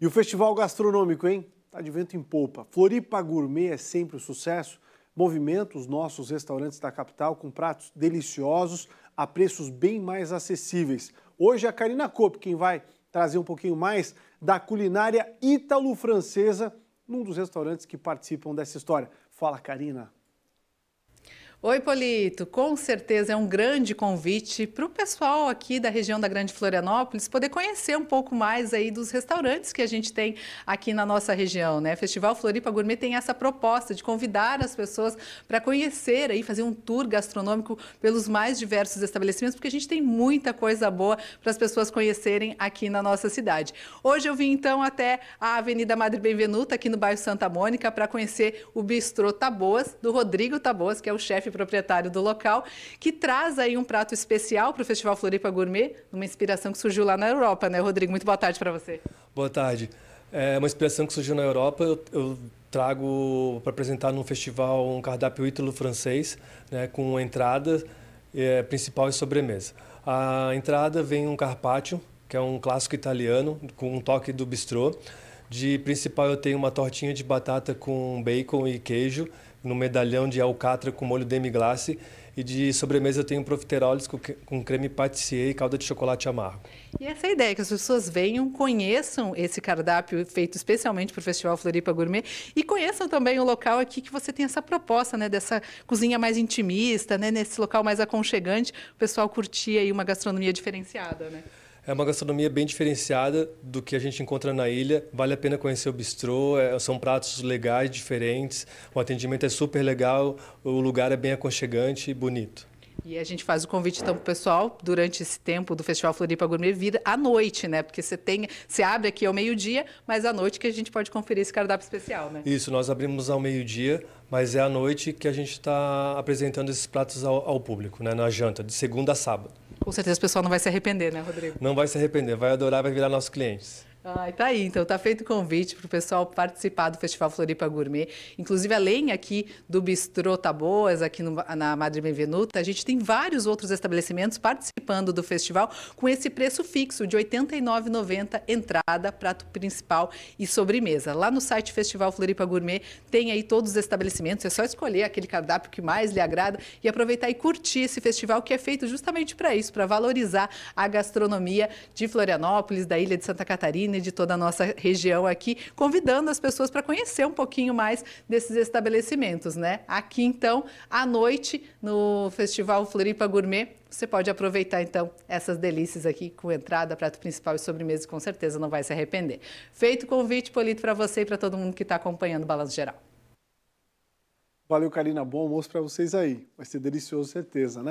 E o festival gastronômico, hein? Tá de vento em polpa. Floripa Gourmet é sempre um sucesso. Movimenta os nossos restaurantes da capital com pratos deliciosos a preços bem mais acessíveis. Hoje é a Karina Kopp quem vai trazer um pouquinho mais da culinária ítalo-francesa num dos restaurantes que participam dessa história. Fala, Karina. Oi, Polito. Com certeza é um grande convite para o pessoal aqui da região da Grande Florianópolis poder conhecer um pouco mais aí dos restaurantes que a gente tem aqui na nossa região, né? Festival Floripa Gourmet tem essa proposta de convidar as pessoas para conhecer aí, fazer um tour gastronômico pelos mais diversos estabelecimentos, porque a gente tem muita coisa boa para as pessoas conhecerem aqui na nossa cidade. Hoje eu vim então até a Avenida Madre Benvenuta, aqui no bairro Santa Mônica, para conhecer o Bistrô Taboas, do Rodrigo Taboas, que é o chefe chefe proprietário do local, que traz aí um prato especial para o Festival Floripa Gourmet, uma inspiração que surgiu lá na Europa, né, Rodrigo? Muito boa tarde para você. Boa tarde. É uma inspiração que surgiu na Europa. Eu, eu trago para apresentar num festival um cardápio ítalo-francês, né, com entrada é, principal e sobremesa. A entrada vem um carpaccio, que é um clássico italiano, com um toque do bistrô. De principal eu tenho uma tortinha de batata com bacon e queijo no medalhão de alcatra com molho demi-glace e de sobremesa eu tenho profiteroles com creme patissier e calda de chocolate amargo. E essa é a ideia, que as pessoas venham, conheçam esse cardápio feito especialmente para o Festival Floripa Gourmet e conheçam também o local aqui que você tem essa proposta, né, dessa cozinha mais intimista, né, nesse local mais aconchegante, o pessoal curtir aí uma gastronomia diferenciada, né? É uma gastronomia bem diferenciada do que a gente encontra na ilha. Vale a pena conhecer o bistrô, é, são pratos legais, diferentes. O atendimento é super legal, o lugar é bem aconchegante e bonito. E a gente faz o convite então para o pessoal durante esse tempo do Festival Floripa Gourmet Vida à noite, né? Porque você tem, você abre aqui ao meio-dia, mas à noite que a gente pode conferir esse cardápio especial, né? Isso, nós abrimos ao meio-dia, mas é à noite que a gente está apresentando esses pratos ao, ao público, né? Na janta, de segunda a sábado. Com certeza o pessoal não vai se arrepender, né, Rodrigo? Não vai se arrepender, vai adorar, vai virar nossos clientes. Ai, tá aí, então tá feito o convite para o pessoal participar do Festival Floripa Gourmet. Inclusive, além aqui do Bistrô Taboas, tá aqui no, na Madre Benvenuta, a gente tem vários outros estabelecimentos participando do festival com esse preço fixo de R$ 89,90 entrada, prato principal e sobremesa. Lá no site Festival Floripa Gourmet tem aí todos os estabelecimentos, é só escolher aquele cardápio que mais lhe agrada e aproveitar e curtir esse festival que é feito justamente para isso, para valorizar a gastronomia de Florianópolis, da Ilha de Santa Catarina e de toda a nossa região aqui, convidando as pessoas para conhecer um pouquinho mais desses estabelecimentos, né? Aqui, então, à noite, no Festival Floripa Gourmet, você pode aproveitar então essas delícias aqui com entrada, prato principal e sobremesa, e com certeza não vai se arrepender. Feito o convite, Polito, para você e para todo mundo que está acompanhando o Balanço Geral. Valeu, Karina. Bom almoço para vocês aí. Vai ser delicioso, certeza, né?